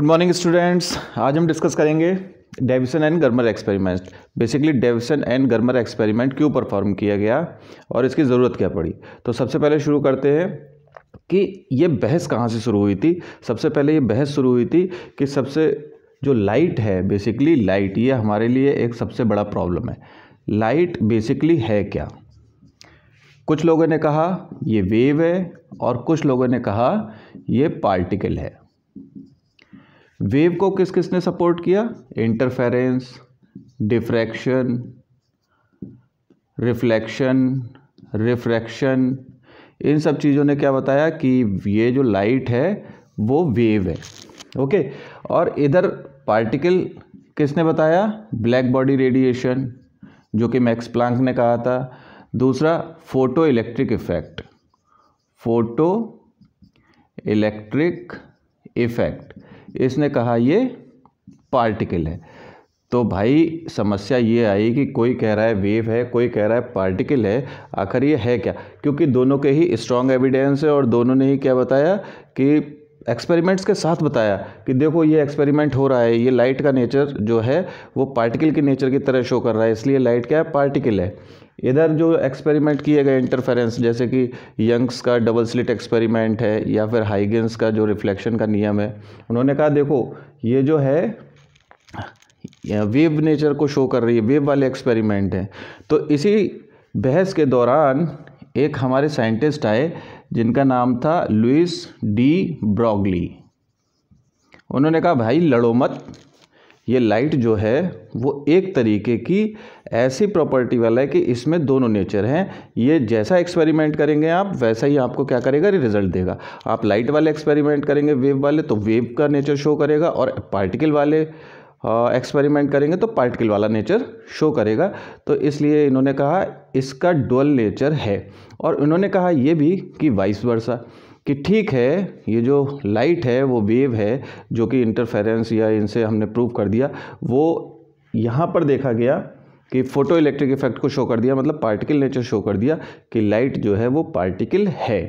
good morning students आज हम discuss करेंगे Davisson and Germer experiment basically Davisson and Germer experiment क्यों perform किया गया और इसकी ज़रूरत क्या पड़ी तो सबसे पहले शुरू करते हैं कि ये बहस कहाँ से शुरू हुई थी सबसे पहले ये बहस शुरू हुई थी कि सबसे जो लाइट है बेसिकली लाइट ये हमारे लिए एक सबसे बड़ा प्रॉब्लम है लाइट बेसिकली है क्या कुछ लोगों ने कहा ये वेव है और कुछ लोगों ने कहा ये पार्टिकल है वेव को किस किसने सपोर्ट किया इंटरफेरेंस डिफ्रैक्शन रिफ्लेक्शन रिफ्रैक्शन इन सब चीज़ों ने क्या बताया कि ये जो लाइट है वो वेव है ओके और इधर पार्टिकल किसने बताया ब्लैक बॉडी रेडिएशन जो कि मैक्स प्लांक ने कहा था दूसरा photoelectric effect photoelectric effect इसने कहा ये पार्टिकल है तो भाई समस्या ये आई कि कोई कह रहा है वेव है कोई कह रहा है पार्टिकल है आखिर ये है क्या क्योंकि दोनों के ही स्ट्रॉन्ग एविडेंस है और दोनों ने ही क्या बताया कि एक्सपेरिमेंट्स के साथ बताया कि देखो ये एक्सपेरिमेंट हो रहा है ये लाइट का नेचर जो है वो पार्टिकल के नेचर की तरह शो कर रहा है इसलिए लाइट क्या है पार्टिकल है इधर जो एक्सपेरिमेंट किए गए इंटरफेरेंस जैसे कि यंग्स का डबल स्लिट एक्सपेरिमेंट है या फिर हाइगेंस का जो रिफ्लेक्शन का नियम है उन्होंने कहा देखो ये जो है वेव नेचर को शो कर रही है वेव वाले एक्सपेरिमेंट हैं तो इसी बहस के दौरान एक हमारे साइंटिस्ट आए जिनका नाम था लुइस डी ब्रॉगली उन्होंने कहा भाई लड़ो मत ये लाइट जो है वो एक तरीके की ऐसी प्रॉपर्टी वाला है कि इसमें दोनों नेचर हैं ये जैसा एक्सपेरिमेंट करेंगे आप वैसा ही आपको क्या करेगा रिजल्ट देगा आप लाइट वाले एक्सपेरिमेंट करेंगे वेव वाले तो वेव का नेचर शो करेगा और पार्टिकल वाले एक्सपेरिमेंट करेंगे तो पार्टिकल वाला नेचर शो करेगा तो इसलिए इन्होंने कहा इसका डुअल नेचर है और इन्होंने कहा यह भी कि वाइस वर्षा कि ठीक है ये जो लाइट है वो वेव है जो कि इंटरफेरेंस या इनसे हमने प्रूव कर दिया वो यहाँ पर देखा गया कि फोटो इलेक्ट्रिक इफेक्ट को शो कर दिया मतलब पार्टिकल नेचर शो कर दिया कि लाइट जो है वो पार्टिकल है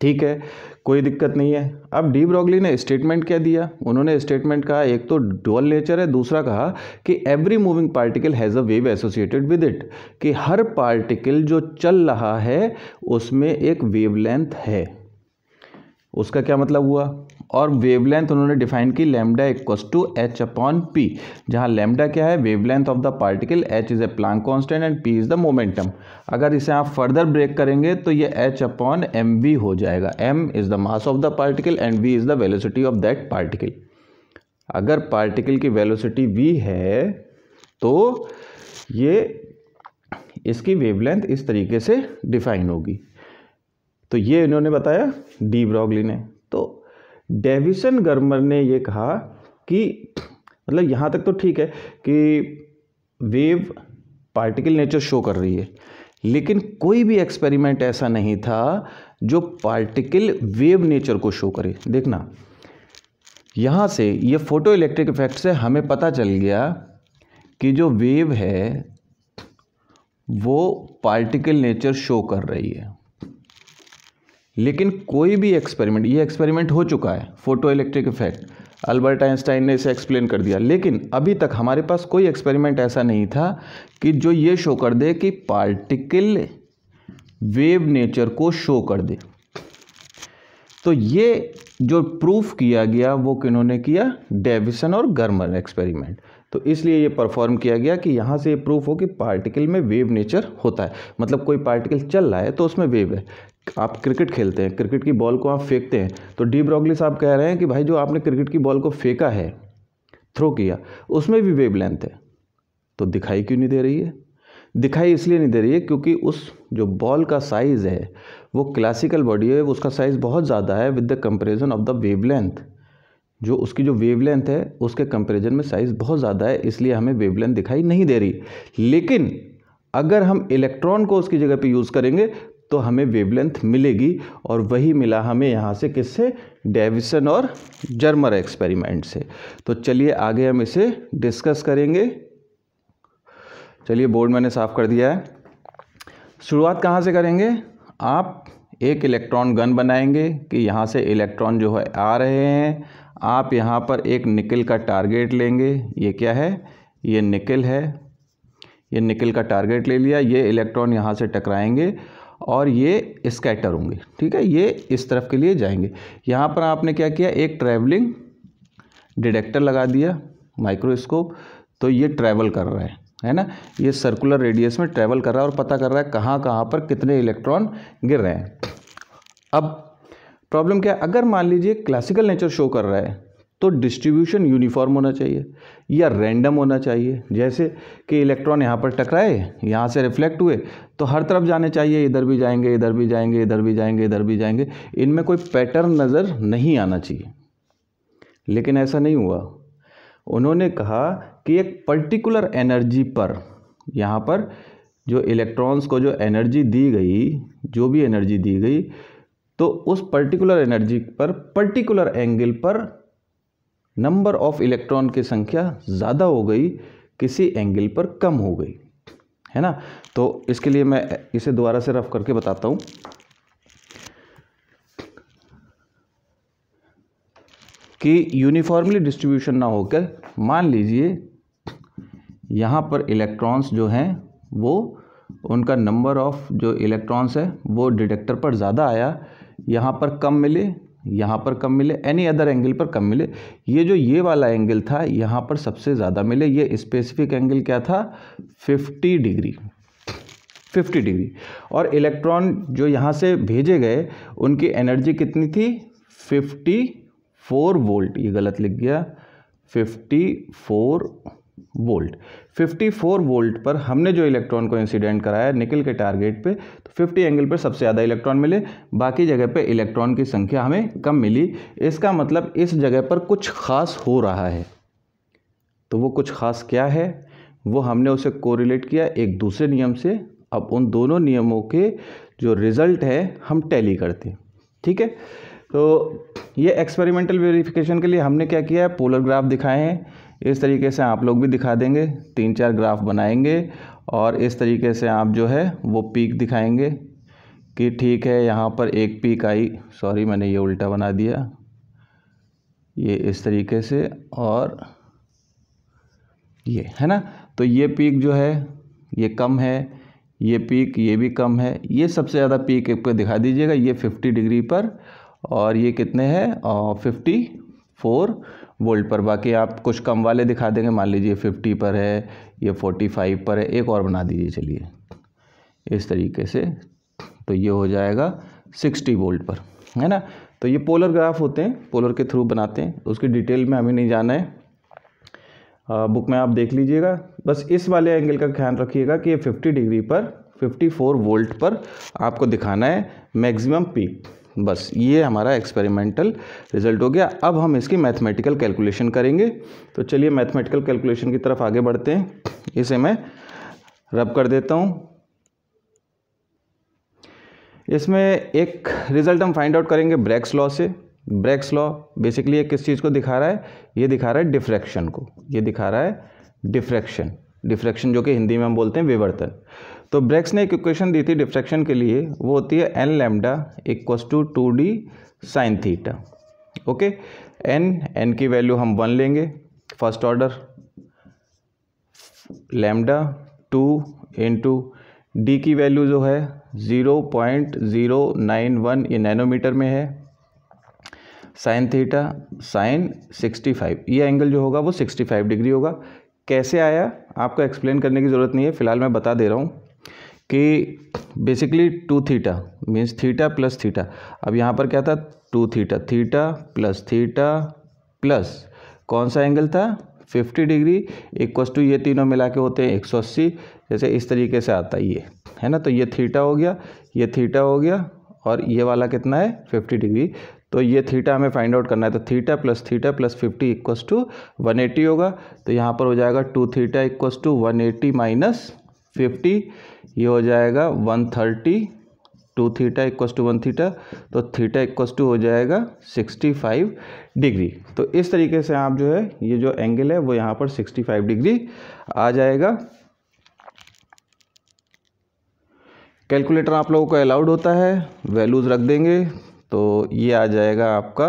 ठीक है कोई दिक्कत नहीं है अब डी ब्रॉगली ने स्टेटमेंट क्या दिया उन्होंने स्टेटमेंट कहा एक तो डुअल नेचर है दूसरा कहा कि every moving particle has a wave associated with it कि हर पार्टिकल जो चल रहा है उसमें एक वेवलेंथ है उसका क्या मतलब हुआ और वेवलेंथ उन्होंने डिफाइन की lambda equals to H upon P जहाँ लेमडा क्या है wavelength of the particle H is a Planck constant and P is the momentum अगर इसे आप फर्दर ब्रेक करेंगे तो ये एच अपॉन एम वी हो जाएगा M is the mass of the particle and V is the velocity of that particle अगर particle की वेलोसिटी वी है तो ये इसकी वेवलेंथ इस तरीके से डिफाइन होगी तो ये इन्होंने बताया डी ब्रॉगली ने तो डेविसन गर्मर ने ये कहा कि मतलब यहाँ तक तो ठीक है कि वेव पार्टिकल नेचर शो कर रही है लेकिन कोई भी एक्सपेरिमेंट ऐसा नहीं था जो पार्टिकल वेव नेचर को शो करे देखना यहाँ से ये फोटो इलेक्ट्रिक इफेक्ट से हमें पता चल गया कि जो वेव है वो पार्टिकल नेचर शो कर रही है लेकिन कोई भी एक्सपेरिमेंट ये एक्सपेरिमेंट हो चुका है photoelectric effect Albert Einstein ने इसे एक्सप्लेन कर दिया लेकिन अभी तक हमारे पास कोई एक्सपेरिमेंट ऐसा नहीं था कि जो ये शो कर दे कि पार्टिकल वेव नेचर को शो कर दे तो ये जो प्रूफ किया गया वो किन्होंने किया डेविसन और गर्मर एक्सपेरिमेंट तो इसलिए ये परफॉर्म किया गया कि यहाँ से ये प्रूफ हो कि पार्टिकल में वेव नेचर होता है मतलब कोई पार्टिकल चल रहा है तो उसमें वेव है आप क्रिकेट खेलते हैं क्रिकेट की बॉल को आप फेंकते हैं तो डी ब्रॉगली साहब कह रहे हैं कि भाई जो आपने क्रिकेट की बॉल को फेंका है थ्रो किया उसमें भी वेव लेंथ है तो दिखाई क्यों नहीं दे रही है दिखाई इसलिए नहीं दे रही है क्योंकि उस जो बॉल का साइज़ है वो क्लासिकल बॉडी है उसका साइज़ बहुत ज़्यादा है with the comparison of the wavelength जो उसकी जो वेव है उसके कंपेरिजन में साइज़ बहुत ज़्यादा है इसलिए हमें वेवलेंथ दिखाई नहीं दे रही लेकिन अगर हम इलेक्ट्रॉन को उसकी जगह पे यूज़ करेंगे तो हमें वेवलेंथ मिलेगी और वही मिला हमें यहाँ से किससे डेविसन और जर्मर एक्सपेरिमेंट से तो चलिए आगे हम इसे डिस्कस करेंगे चलिए बोर्ड मैंने साफ कर दिया है शुरुआत कहाँ से करेंगे आप एक इलेक्ट्रॉन गन बनाएंगे कि यहाँ से इलेक्ट्रॉन जो है आ रहे हैं आप यहाँ पर एक निकल का टारगेट लेंगे ये क्या है ये निकल है ये निकल का टारगेट ले लिया ये इलेक्ट्रॉन यहाँ से टकराएंगे और ये स्कैटर होंगे ठीक है ये इस तरफ के लिए जाएंगे यहाँ पर आपने क्या किया एक ट्रैवलिंग डिटेक्टर लगा दिया माइक्रोस्कोप तो ये ट्रैवल कर रहा है है ना ये सर्कुलर रेडियस में ट्रैवल कर रहा है और पता कर रहा है कहाँ कहाँ पर कितने इलेक्ट्रॉन गिर रहे हैं अब प्रॉब्लम क्या है अगर मान लीजिए क्लासिकल नेचर शो कर रहा है तो डिस्ट्रीब्यूशन यूनिफॉर्म होना चाहिए या रैंडम होना चाहिए जैसे कि इलेक्ट्रॉन यहाँ पर टकराए यहाँ से रिफ्लेक्ट हुए तो हर तरफ जाने चाहिए इधर भी जाएंगे इधर भी जाएंगे इधर भी जाएंगे इधर भी जाएंगे इनमें कोई पैटर्न नज़र नहीं आना चाहिए लेकिन ऐसा नहीं हुआ उन्होंने कहा कि एक पर्टिकुलर एनर्जी पर यहाँ पर जो इलेक्ट्रॉन्स को जो एनर्जी दी गई जो भी एनर्जी दी गई तो उस पर्टिकुलर एनर्जी पर पर्टिकुलर एंगल पर नंबर ऑफ इलेक्ट्रॉन की संख्या ज़्यादा हो गई किसी एंगल पर कम हो गई है ना तो इसके लिए मैं इसे दोबारा से रफ करके बताता हूँ कि यूनिफॉर्मली डिस्ट्रीब्यूशन ना होकर मान लीजिए यहाँ पर इलेक्ट्रॉन्स जो हैं वो उनका नंबर ऑफ जो इलेक्ट्रॉन्स है वो डिटेक्टर पर ज़्यादा आया यहाँ पर कम मिले यहाँ पर कम मिले एनी अदर एंगल पर कम मिले ये जो ये वाला एंगल था यहाँ पर सबसे ज़्यादा मिले ये स्पेसिफिक एंगल क्या था 50 डिग्री 50 डिग्री और इलेक्ट्रॉन जो यहाँ से भेजे गए उनकी एनर्जी कितनी थी 54 वोल्ट ये गलत लिख गया 54 वोल्ट 54 वोल्ट पर हमने जो इलेक्ट्रॉन को इंसिडेंट कराया निकल के टारगेट पे 50 एंगल पर सबसे ज़्यादा इलेक्ट्रॉन मिले बाकी जगह पर इलेक्ट्रॉन की संख्या हमें कम मिली इसका मतलब इस जगह पर कुछ खास हो रहा है तो वो कुछ खास क्या है वो हमने उसे कोरिलेट किया एक दूसरे नियम से अब उन दोनों नियमों के जो रिज़ल्ट है हम टैली करते ठीक है तो ये एक्सपेरिमेंटल वेरिफिकेशन के लिए हमने क्या किया है पोलर ग्राफ दिखाए हैं इस तरीके से आप लोग भी दिखा देंगे तीन चार ग्राफ बनाएंगे और इस तरीके से आप जो है वो पीक दिखाएंगे कि ठीक है यहाँ पर एक पीक आई सॉरी मैंने ये उल्टा बना दिया ये इस तरीके से और ये है ना तो ये पीक जो है ये कम है ये पीक ये भी कम है ये सबसे ज़्यादा पीक एक पर दिखा दीजिएगा ये फिफ्टी डिग्री पर और ये कितने हैं फिफ्टी फोर वोल्ट पर बाकी आप कुछ कम वाले दिखा देंगे मान लीजिए फिफ्टी पर है ये फोर्टी फाइव पर है एक और बना दीजिए चलिए इस तरीके से तो ये हो जाएगा सिक्सटी वोल्ट पर है ना तो ये पोलर ग्राफ होते हैं पोलर के थ्रू बनाते हैं उसकी डिटेल में हमें नहीं जाना है आ, बुक में आप देख लीजिएगा बस इस वाले एंगल का ख्याल रखिएगा कि ये फिफ्टी डिग्री पर 54 वोल्ट पर आपको दिखाना है मैक्सिमम पीक बस ये हमारा एक्सपेरिमेंटल रिजल्ट हो गया अब हम इसकी मैथमेटिकल कैलकुलेशन करेंगे तो चलिए मैथमेटिकल कैलकुलेशन की तरफ आगे बढ़ते हैं इसे मैं रब कर देता हूँ इसमें एक रिज़ल्ट हम फाइंड आउट करेंगे ब्रैक्स लॉ से ब्रैक्स लॉ बेसिकली ये किस चीज़ को दिखा रहा है ये दिखा रहा है डिफ्रैक्शन को ये दिखा रहा है डिफ्रैक्शन डिफ्रैक्शन जो कि हिंदी में हम बोलते हैं विवर्तन तो ब्रेक्स ने एक इक्वेशन दी थी डिफ्रैक्शन के लिए वो होती है N lambda equals to two D sine theta okay N N की वैल्यू हम वन लेंगे first order lambda two into D की वैल्यू जो है zero point zero nine one ये नैनोमीटर में है sine theta sine sixty five ये एंगल जो होगा वो सिक्सटी फाइव डिग्री होगा कैसे आया आपको एक्सप्लेन करने की ज़रूरत नहीं है फिलहाल मैं बता दे रहा हूँ कि basically two theta means theta plus theta अब यहाँ पर क्या था two theta theta plus theta plus कौन सा एंगल था फिफ्टी डिग्री इक्वस टू ये तीनों मिला के होते हैं एक सौ अस्सी जैसे इस तरीके से आता है ये है ना तो ये थीटा हो गया ये थीटा हो गया और ये वाला कितना है फिफ्टी डिग्री तो ये थीटा हमें फाइंड आउट करना है तो theta plus theta plus fifty equals to one eighty होगा तो यहाँ पर हो जाएगा two theta equals to one eighty minus fifty ये हो जाएगा one thirty two theta equals to one theta तो थीटा इक्वस टू हो जाएगा सिक्सटी फाइव डिग्री तो इस तरीके से आप जो है ये जो एंगल है वो यहाँ पर सिक्सटी फाइव डिग्री आ जाएगा कैलकुलेटर आप लोगों को अलाउड होता है वैल्यूज़ रख देंगे तो ये आ जाएगा आपका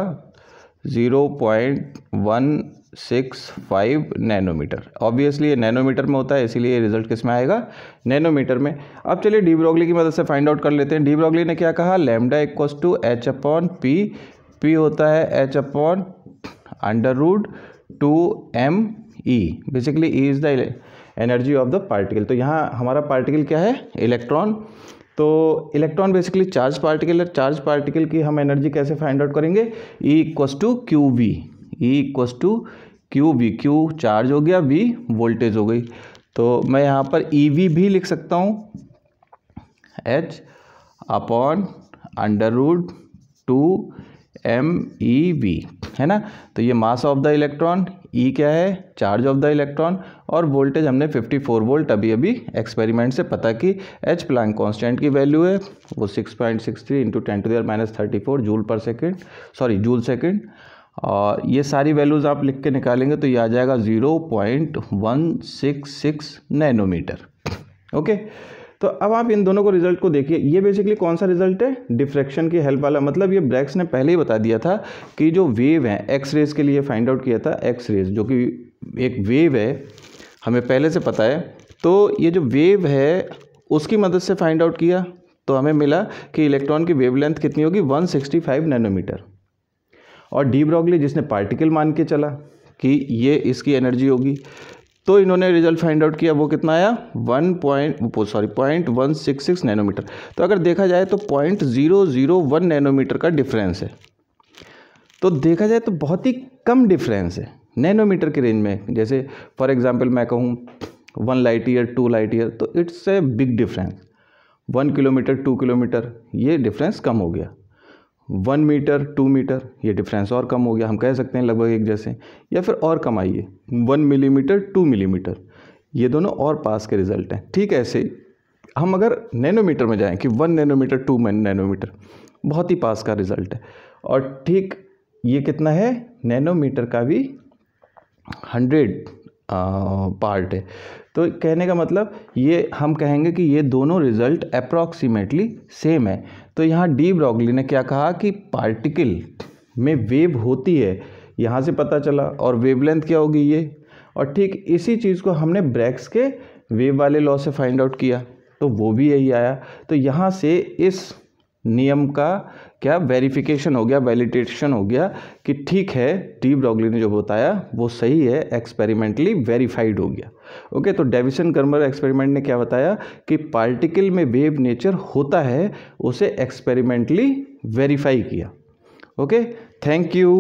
zero point one six five nanometre obviously ये नैनोमीटर में होता है इसीलिए रिजल्ट किस में आएगा नैनोमीटर में अब चलिए डी ब्रॉगली की मदद से फाइंड आउट कर लेते हैं डी ब्रॉगली ने क्या कहा lambda equals to H upon P P होता है H upon under root two M E basically E is the energy of the particle तो यहाँ हमारा पार्टिकल क्या है इलेक्ट्रॉन तो इलेक्ट्रॉन बेसिकली चार्ज पार्टिकल है चार्ज पार्टिकल की हम एनर्जी कैसे फाइंड आउट करेंगे E equals to Q V E equals to Q V Q charge हो गया वी वोल्टेज हो गई तो मैं यहाँ पर ई e वी भी लिख सकता हूँ H upon under root two M E V है ना तो ये mass of the electron E क्या है चार्ज ऑफ द इलेक्ट्रॉन और वोल्टेज हमने 54 वोल्ट अभी अभी एक्सपेरिमेंट से पता कि एच प्लान कांस्टेंट की वैल्यू है वो 6.63 point six three into ten to the minus thirty four joule per second sorry joule second और ये सारी वैल्यूज़ आप लिख के निकालेंगे तो ये आ जाएगा zero point one six six nanometre okay तो अब आप इन दोनों को रिजल्ट को देखिए ये बेसिकली कौन सा रिजल्ट है डिफ्रेक्शन की हेल्प वाला मतलब ये ब्रैक्स ने पहले ही बता दिया था कि जो वेव है एक्स रेज के लिए फाइंड आउट किया था एक्स रेज जो कि एक वेव है हमें पहले से पता है तो ये जो वेव है उसकी मदद से फाइंड आउट किया तो हमें मिला कि इलेक्ट्रॉन की वेवलेंथ कितनी होगी 165 नैनोमीटर और डी ब्रॉगली जिसने पार्टिकल मान के चला कि ये इसकी एनर्जी होगी तो इन्होंने रिजल्ट फाइंड आउट किया वो कितना आया one point sorry point one six six nanometre तो अगर देखा जाए तो point zero zero one nanometre का डिफरेंस है तो देखा जाए तो बहुत ही कम डिफरेंस है नैनोमीटर के रेंज में जैसे फॉर एग्जाम्पल मैं कहूँ one light year two light year तो it's a big difference one kilometre two kilometre ये डिफरेंस कम हो गया वन मीटर टू मीटर ये डिफरेंस और कम हो गया हम कह सकते हैं लगभग एक जैसे या फिर और कम आइए वन मिलीमीटर टू मिलीमीटर ये दोनों और पास के रिजल्ट हैं ठीक ऐसे हम अगर नैनोमीटर में जाएं कि वन नैनोमीटर टू नैनोमीटर बहुत ही पास का रिजल्ट है और ठीक ये कितना है नैनोमीटर का भी हंड्रेड पार्ट है तो कहने का मतलब ये हम कहेंगे कि ये दोनों रिज़ल्ट अप्रॉक्सीमेटली सेम है तो यहाँ डी ब्रॉगली ने क्या कहा कि पार्टिकल में वेव होती है यहाँ से पता चला और वेवलेंथ क्या होगी ये और ठीक इसी चीज़ को हमने ब्रैक्स के वेव वाले लॉ से फाइंड आउट किया तो वो भी यही आया तो यहाँ से इस नियम का क्या वेरिफिकेशन हो गया वैलिडेशन हो गया कि ठीक है डी ब्रॉगली ने जो बताया वो सही है एक्सपेरिमेंटली वेरीफाइड हो गया ओके तो डेविसन कर्मर एक्सपेरिमेंट ने क्या बताया कि पार्टिकल में वेव नेचर होता है उसे एक्सपेरिमेंटली वेरीफाई किया ओके थैंक यू